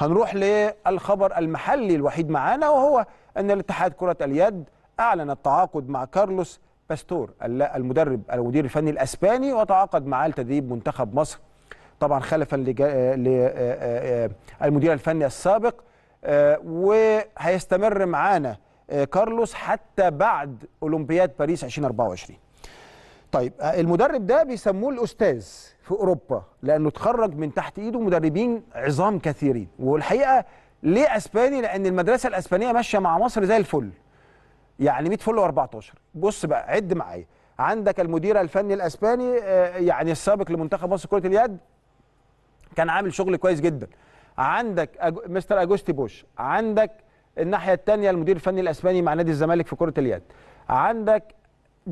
هنروح للخبر المحلي الوحيد معانا وهو أن الاتحاد كرة اليد أعلن التعاقد مع كارلوس باستور المدرب المدير الفني الأسباني وتعاقد معاه لتدريب منتخب مصر طبعا خلفا للمدير آه، آه، آه، الفني السابق وهيستمر معانا كارلوس حتى بعد أولمبياد باريس 2024 طيب آه، المدرب ده بيسموه الاستاذ في اوروبا لانه اتخرج من تحت ايده مدربين عظام كثيرين والحقيقه ليه اسباني لان المدرسه الاسبانيه ماشيه مع مصر زي الفل يعني 100 فل و14 بص بقى عد معايا عندك المدير الفني الاسباني آه، يعني السابق لمنتخب مصر كره اليد كان عامل شغل كويس جدا عندك مستر اجوستي بوش عندك الناحيه الثانيه المدير الفني الاسباني مع نادي الزمالك في كره اليد عندك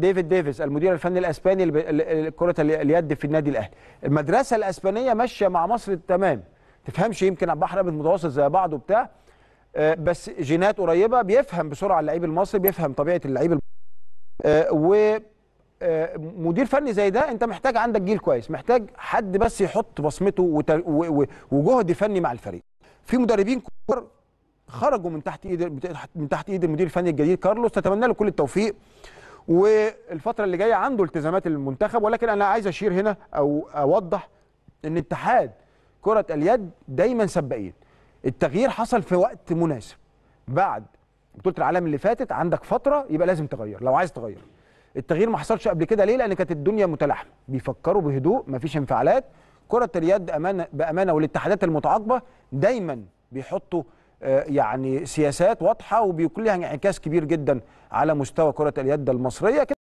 ديفيد ديفيز المدير الفني الاسباني لكره اليد في النادي الاهلي المدرسه الاسبانيه ماشيه مع مصر تمام تفهمش يمكن بحر ابيض متوسط زي بعضه بتاع آه، بس جينات قريبه بيفهم بسرعه اللعيب المصري بيفهم طبيعه اللعيب آه، و آه، مدير فني زي ده انت محتاج عندك جيل كويس محتاج حد بس يحط بصمته وجهد فني مع الفريق في مدربين كبار خرجوا من تحت ايد من تحت ايد المدير الفني الجديد كارلوس تتمنى له كل التوفيق والفتره اللي جايه عنده التزامات المنتخب ولكن انا عايز اشير هنا او اوضح ان اتحاد كره اليد دايما سباقين التغيير حصل في وقت مناسب بعد بطوله العالم اللي فاتت عندك فتره يبقى لازم تغير لو عايز تغير التغيير ما حصلش قبل كده ليه لان كانت الدنيا متلاحمه بيفكروا بهدوء مفيش انفعالات كره اليد امانه بامانه والاتحادات المتعاقبه دايما بيحطوا آه، يعني سياسات واضحه وبيكون لها انعكاس كبير جدا على مستوى كره اليد المصريه